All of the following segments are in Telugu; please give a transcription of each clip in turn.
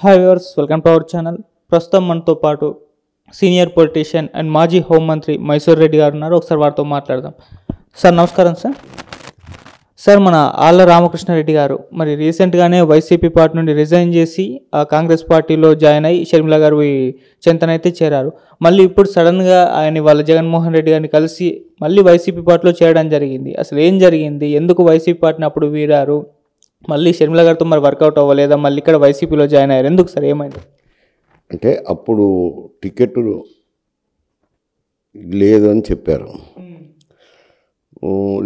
hi viewers welcome to our channel ప్రస్తుతం మనతో పాటు సీనియర్ పొలిటీషియన్ అండ్ మాజీ హోంమంత్రి మైసూర్ రెడ్డి గారు ఉన్నారు ఒకసారి వారితో మాట్లాడదాం సార్ నమస్కారం సార్ సార్ మన ఆళ్ళ రామకృష్ణారెడ్డి గారు మరి రీసెంట్గానే వైసీపీ పార్టీ నుండి రిజైన్ చేసి కాంగ్రెస్ పార్టీలో జాయిన్ అయ్యి షర్మిల గారు చెంతనైతే చేరారు మళ్ళీ ఇప్పుడు సడన్గా ఆయన వాళ్ళ జగన్మోహన్ రెడ్డి గారిని కలిసి మళ్ళీ వైసీపీ పార్టీలో చేరడం జరిగింది అసలు ఏం జరిగింది ఎందుకు వైసీపీ పార్టీని అప్పుడు వీడారు మళ్ళీ షర్మిల గారితో మరి వర్కౌట్ అవ్వలేదా మళ్ళీ ఇక్కడ వైసీపీలో జాయిన్ అయ్యారు ఎందుకు సార్ ఏమైంది అంటే అప్పుడు టికెట్ లేదు అని చెప్పారు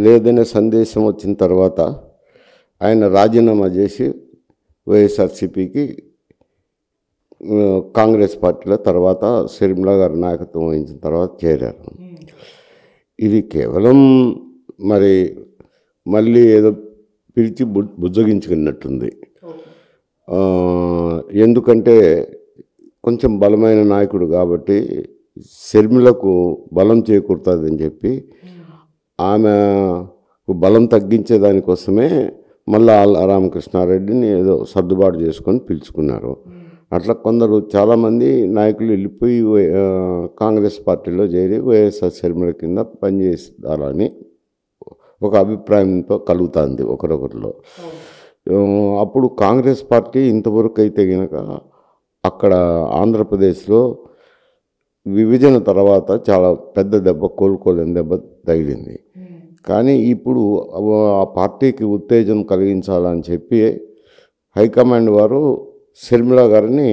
లేదనే సందేశం వచ్చిన తర్వాత ఆయన రాజీనామా చేసి వైఎస్ఆర్సీపీకి కాంగ్రెస్ పార్టీలో తర్వాత షర్మిల గారు నాయకత్వం వహించిన తర్వాత చేరారు ఇది కేవలం మరి మళ్ళీ ఏదో పిలిచి బు బుజ్జగించుకున్నట్టుంది ఎందుకంటే కొంచెం బలమైన నాయకుడు కాబట్టి శర్మిలకు బలం చేకూరుతుందని చెప్పి ఆమె బలం తగ్గించే మళ్ళా రామకృష్ణారెడ్డిని ఏదో సర్దుబాటు చేసుకొని పిలుచుకున్నారు అట్లా కొందరు చాలామంది నాయకులు వెళ్ళిపోయి కాంగ్రెస్ పార్టీలో చేరి వైఎస్ఆర్ శర్మిల కింద పనిచేస్తారని ఒక అభిప్రాయంతో కలుగుతుంది ఒకరొకరిలో అప్పుడు కాంగ్రెస్ పార్టీ ఇంతవరకు అయితే కనుక అక్కడ ఆంధ్రప్రదేశ్లో విభజన తర్వాత చాలా పెద్ద దెబ్బ కోలుకోలేని దెబ్బ తగిలింది కానీ ఇప్పుడు ఆ పార్టీకి ఉత్తేజం కలిగించాలని చెప్పి హైకమాండ్ వారు షర్మిలా గారిని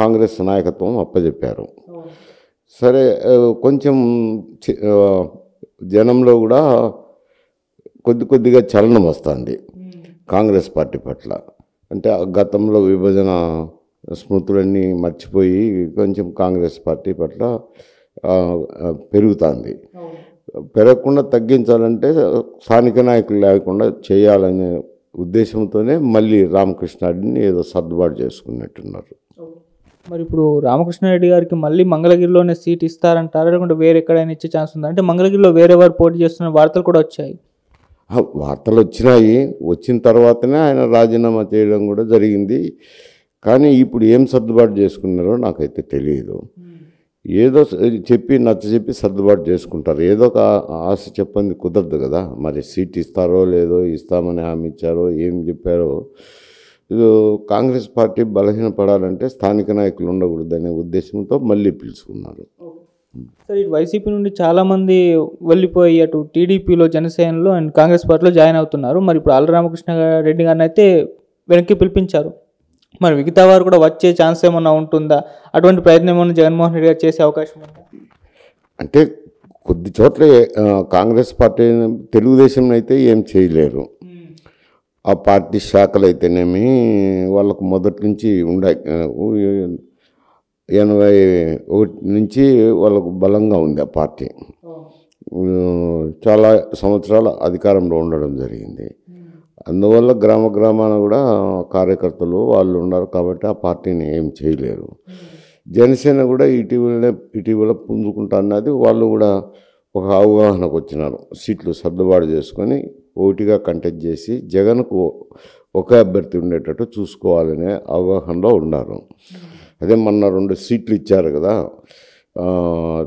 కాంగ్రెస్ నాయకత్వం అప్పజెప్పారు సరే కొంచెం జనంలో కూడా కొద్ది కొద్దిగా చలనం వస్తుంది కాంగ్రెస్ పార్టీ పట్ల అంటే గతంలో విభజన స్మృతులన్నీ మర్చిపోయి కొంచెం కాంగ్రెస్ పార్టీ పట్ల పెరుగుతుంది పెరగకుండా తగ్గించాలంటే స్థానిక నాయకులు లేకుండా చేయాలనే ఉద్దేశంతోనే మళ్ళీ రామకృష్ణాడిని ఏదో సర్దుబాటు చేసుకున్నట్టున్నారు మరి ఇప్పుడు రామకృష్ణారెడ్డి గారికి మళ్ళీ మంగళగిరిలోనే సీట్ ఇస్తారంటారు లేకుంటే వేరే ఎక్కడైనా ఇచ్చే ఛాన్స్ ఉందా అంటే మంగళగిరిలో వేరే వారు పోటీ చేస్తున్న వార్తలు కూడా వచ్చాయి వార్తలు వచ్చినాయి వచ్చిన తర్వాతనే ఆయన రాజీనామా చేయడం కూడా జరిగింది కానీ ఇప్పుడు ఏం సర్దుబాటు చేసుకున్నారో నాకైతే తెలియదు ఏదో చెప్పి నచ్చ చెప్పి సర్దుబాటు చేసుకుంటారు ఏదో ఒక ఆశ చెప్పండి కుదరదు కదా మరి సీట్ ఇస్తారో లేదో ఇస్తామని హామీ ఇచ్చారో ఏం చెప్పారో కాంగ్రెస్ పార్టీ బలహీనపడాలంటే స్థానిక నాయకులు ఉండకూడదనే ఉద్దేశంతో మళ్ళీ పిలుచుకున్నారు సార్ ఇటు వైసీపీ నుండి చాలామంది వెళ్ళిపోయి అటు టీడీపీలో జనసేనలో అండ్ కాంగ్రెస్ పార్టీలో జాయిన్ అవుతున్నారు మరి ఇప్పుడు ఆలరామకృష్ణ రెడ్డి గారిని అయితే వెనక్కి పిలిపించారు మరి మిగతా వారు కూడా వచ్చే ఛాన్స్ ఏమన్నా ఉంటుందా అటువంటి ప్రయత్నం ఏమన్నా జగన్మోహన్ రెడ్డి గారు చేసే అవకాశం అంటే కొద్ది చోట్ల కాంగ్రెస్ పార్టీ తెలుగుదేశం అయితే ఏం చేయలేరు ఆ పార్టీ శాఖలు అయితేనేమి వాళ్ళకు మొదటి నుంచి ఉండాయి ఎనభై ఒకటి నుంచి వాళ్ళకు బలంగా ఉంది ఆ పార్టీ చాలా సంవత్సరాలు అధికారంలో ఉండడం జరిగింది అందువల్ల గ్రామ గ్రామాన కూడా కార్యకర్తలు వాళ్ళు ఉన్నారు కాబట్టి ఆ పార్టీని ఏం చేయలేరు జనసేన కూడా ఇటీవలనే ఇటీవల పుంజుకుంటా అన్నది వాళ్ళు కూడా ఒక అవగాహనకు వచ్చినారు సీట్లు సర్దుబాటు చేసుకొని ఒకటిగా కంటెక్ట్ చేసి జగన్కు ఒక అభ్యర్థి ఉండేటట్టు చూసుకోవాలనే అవగాహనలో ఉన్నారు అదే మొన్న రెండు సీట్లు ఇచ్చారు కదా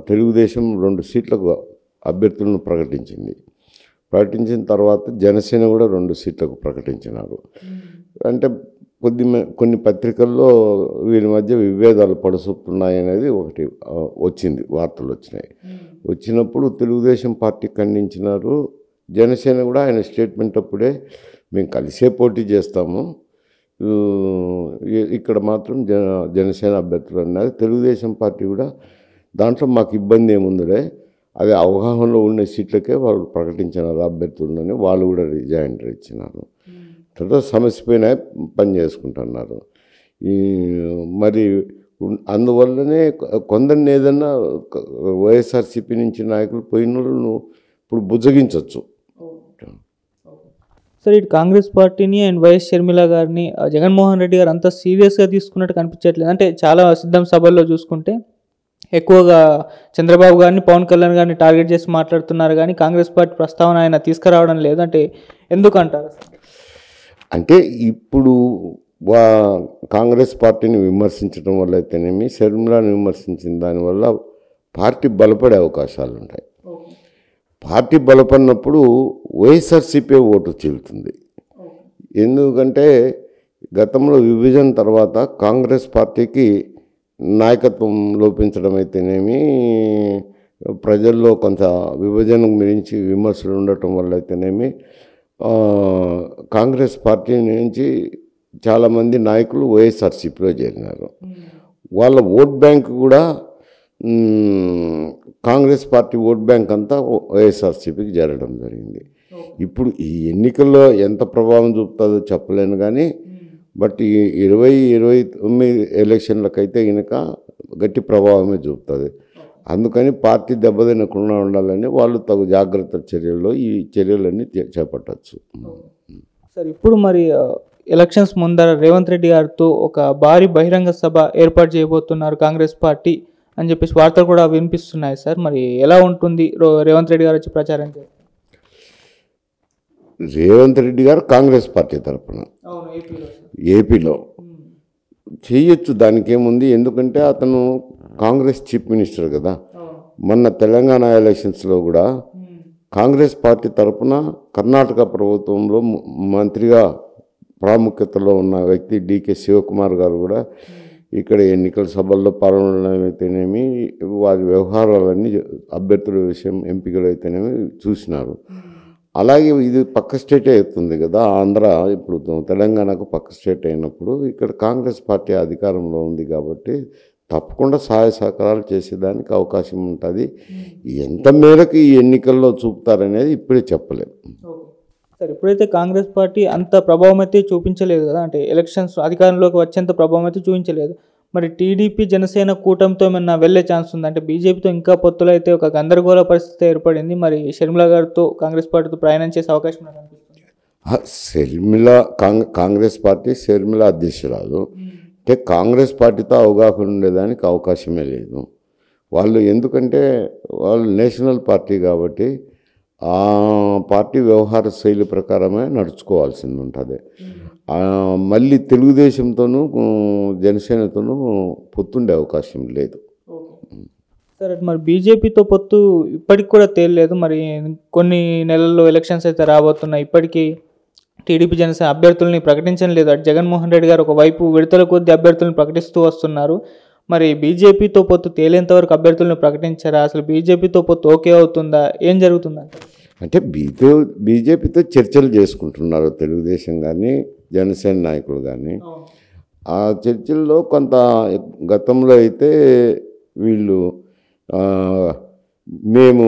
తెలుగుదేశం రెండు సీట్లకు అభ్యర్థులను ప్రకటించింది ప్రకటించిన తర్వాత జనసేన కూడా రెండు సీట్లకు ప్రకటించినారు అంటే కొద్ది కొన్ని పత్రికల్లో వీరి మధ్య విభేదాలు పడుసుతున్నాయి అనేది ఒకటి వచ్చింది వార్తలు వచ్చినాయి వచ్చినప్పుడు తెలుగుదేశం పార్టీ ఖండించినారు జనసేన కూడా ఆయన స్టేట్మెంట్ అప్పుడే మేము కలిసే పోటీ చేస్తాము ఇక్కడ మాత్రం జన జనసేన అభ్యర్థులు అన్నారు తెలుగుదేశం పార్టీ కూడా దాంట్లో మాకు ఇబ్బంది ఏముందిలే అది అవగాహనలో ఉండే సీట్లకే వాళ్ళు ప్రకటించినారు అభ్యర్థులని వాళ్ళు కూడా రిజైండర్ ఇచ్చినారు తర్వాత సమస్య పైన పని చేసుకుంటున్నారు ఈ మరి అందువల్లనే కొందరు ఏదన్నా వైఎస్ఆర్సీపీ నుంచి నాయకులు పోయిన ఇప్పుడు బుజ్జగించవచ్చు సార్ ఇటు కాంగ్రెస్ పార్టీని అండ్ వైఎస్ షర్మిల గారిని జగన్మోహన్ రెడ్డి గారు అంత సీరియస్గా తీసుకున్నట్టు కనిపించట్లేదు అంటే చాలా సిద్ధం సభల్లో చూసుకుంటే ఎక్కువగా చంద్రబాబు గారిని పవన్ కళ్యాణ్ గారిని టార్గెట్ చేసి మాట్లాడుతున్నారు కానీ కాంగ్రెస్ పార్టీ ప్రస్తావన ఆయన తీసుకురావడం లేదు అంటే ఎందుకంటారు అంటే ఇప్పుడు వా కాంగ్రెస్ పార్టీని విమర్శించడం వల్ల అయితేనేమి షర్మిలాను విమర్శించిన దానివల్ల పార్టీ బలపడే అవకాశాలు ఉంటాయి పార్టీ బలపడినప్పుడు వైఎస్ఆర్సీపీ ఓటు చెల్లుతుంది ఎందుకంటే గతంలో విభజన తర్వాత కాంగ్రెస్ పార్టీకి నాయకత్వం లోపించడం అయితేనేమి ప్రజల్లో కొంత విభజనకు గురించి విమర్శలు ఉండటం వల్ల అయితేనేమి కాంగ్రెస్ పార్టీ నుంచి చాలామంది నాయకులు వైఎస్ఆర్సీపీలో చేరినారు వాళ్ళ ఓట్ బ్యాంక్ కూడా కాంగ్రెస్ పార్టీ ఓట్ బ్యాంక్ అంతా వైఎస్ఆర్సీపీకి చేరడం జరిగింది ఇప్పుడు ఈ ఎన్నికల్లో ఎంత ప్రభావం చూపుతుందో చెప్పలేను కానీ బట్ ఈ ఇరవై ఇరవై తొమ్మిది ఎలక్షన్లకైతే కనుక గట్టి ప్రభావమే చూపుతుంది అందుకని పార్టీ దెబ్బతినకుండా ఉండాలని వాళ్ళు తగు జాగ్రత్త చర్యల్లో ఈ చర్యలన్నీ చేపట్టచ్చు సార్ ఇప్పుడు మరి ఎలక్షన్స్ ముందర రేవంత్ రెడ్డి గారితో ఒక భారీ బహిరంగ సభ ఏర్పాటు చేయబోతున్నారు కాంగ్రెస్ పార్టీ అని చెప్పేసి వార్తలు కూడా వినిపిస్తున్నాయి సార్ మరి ఎలా ఉంటుంది రేవంత్ రెడ్డి గారు వచ్చి ప్రచారం రేవంత్ రెడ్డి గారు కాంగ్రెస్ పార్టీ తరఫున ఏపీలో చేయొచ్చు దానికి ఏముంది ఎందుకంటే అతను కాంగ్రెస్ చీఫ్ మినిస్టర్ కదా మొన్న తెలంగాణ ఎలక్షన్స్లో కూడా కాంగ్రెస్ పార్టీ తరఫున కర్ణాటక ప్రభుత్వంలో మంత్రిగా ప్రాముఖ్యతలో ఉన్న వ్యక్తి డికే శివకుమార్ గారు కూడా ఇక్కడ ఎన్నికల సభల్లో పాల్గొనడం అయితేనేమి వారి వ్యవహారాలన్నీ అభ్యర్థుల విషయం ఎంపికలు అయితేనేమి చూసినారు అలాగే ఇది పక్క స్టేటే అవుతుంది కదా ఆంధ్ర ఇప్పుడు తెలంగాణకు పక్క స్టేట్ అయినప్పుడు ఇక్కడ కాంగ్రెస్ పార్టీ అధికారంలో ఉంది కాబట్టి తప్పకుండా సహాయ సహకారాలు చేసేదానికి అవకాశం ఉంటుంది ఎంత మేరకు ఈ ఎన్నికల్లో చూపుతారనేది ఇప్పుడే చెప్పలేము సార్ ఎప్పుడైతే కాంగ్రెస్ పార్టీ అంత ప్రభావం అయితే చూపించలేదు కదా అంటే ఎలక్షన్స్ అధికారంలోకి వచ్చేంత ప్రభావం అయితే చూపించలేదు మరి టీడీపీ జనసేన కూటమితో ఏమన్నా వెళ్ళే ఛాన్స్ ఉంది అంటే బీజేపీతో ఇంకా పొత్తులు అయితే ఒక గందరగోళ పరిస్థితి ఏర్పడింది మరి షర్మిల గారితో కాంగ్రెస్ పార్టీతో ప్రయాణం చేసే అవకాశం నాకు అనిపిస్తుంది కాంగ్రెస్ పార్టీ షర్మిల అధ్యక్షురాలు అంటే కాంగ్రెస్ పార్టీతో అవగాహన ఉండేదానికి అవకాశమే లేదు వాళ్ళు ఎందుకంటే వాళ్ళు నేషనల్ పార్టీ కాబట్టి ఆ పార్టీ వ్యవహార శైలి ప్రకారమే నడుచుకోవాల్సింది ఉంటుంది మళ్ళీ తెలుగుదేశంతోనూ జనసేనతోనూ పొత్తుండే అవకాశం లేదు సరే మరి బీజేపీతో పొత్తు ఇప్పటికి కూడా తేలేదు మరి కొన్ని నెలల్లో ఎలక్షన్స్ అయితే రాబోతున్నాయి ఇప్పటికీ టీడీపీ జనసేన అభ్యర్థుల్ని లేదు అటు జగన్మోహన్ రెడ్డి గారు ఒకవైపు విడతల కొద్ది అభ్యర్థులను ప్రకటిస్తూ వస్తున్నారు మరి బీజేపీతో పొత్తు తేలేంత వరకు అభ్యర్థులను ప్రకటించారా అసలు బీజేపీతో పొత్తు ఓకే అవుతుందా ఏం జరుగుతుందా అంటే బీతో బీజేపీతో చర్చలు చేసుకుంటున్నారు తెలుగుదేశం కానీ జనసేన నాయకులు కానీ ఆ చర్చల్లో కొంత గతంలో అయితే వీళ్ళు మేము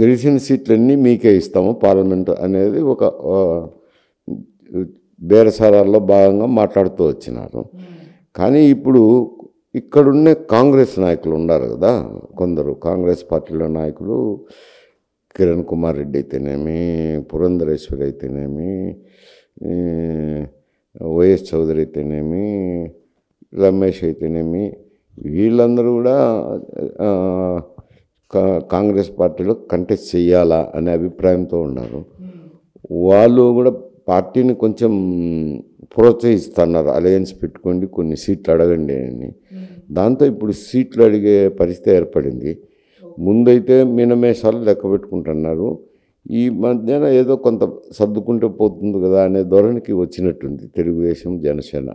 గెలిచిన సీట్లన్నీ మీకే ఇస్తాము పార్లమెంట్ అనేది ఒక బేరసారాల్లో భాగంగా మాట్లాడుతూ వచ్చినారు కానీ ఇప్పుడు ఇక్కడున్నే కాంగ్రెస్ నాయకులు ఉన్నారు కదా కొందరు కాంగ్రెస్ పార్టీలో నాయకులు కిరణ్ కుమార్ రెడ్డి అయితేనేమి పురంధరేశ్వరి అయితేనేమి వైఎస్ చౌదరి అయితేనేమి రమేష్ అయితేనేమి వీళ్ళందరూ కూడా కాంగ్రెస్ పార్టీలో కంటెస్ట్ చేయాలా అనే అభిప్రాయంతో ఉన్నారు వాళ్ళు కూడా పార్టీని కొంచెం ప్రోత్సహిస్తున్నారు అలయన్స్ పెట్టుకోండి కొన్ని సీట్లు అడగండి అని దాంతో ఇప్పుడు సీట్లు అడిగే పరిస్థితి ఏర్పడింది ముందైతే మినమేషాలు లెక్క పెట్టుకుంటున్నారు ఈ మధ్యన ఏదో కొంత సర్దుకుంటే పోతుంది కదా అనే ధోరణికి వచ్చినట్టుంది తెలుగుదేశం జనసేన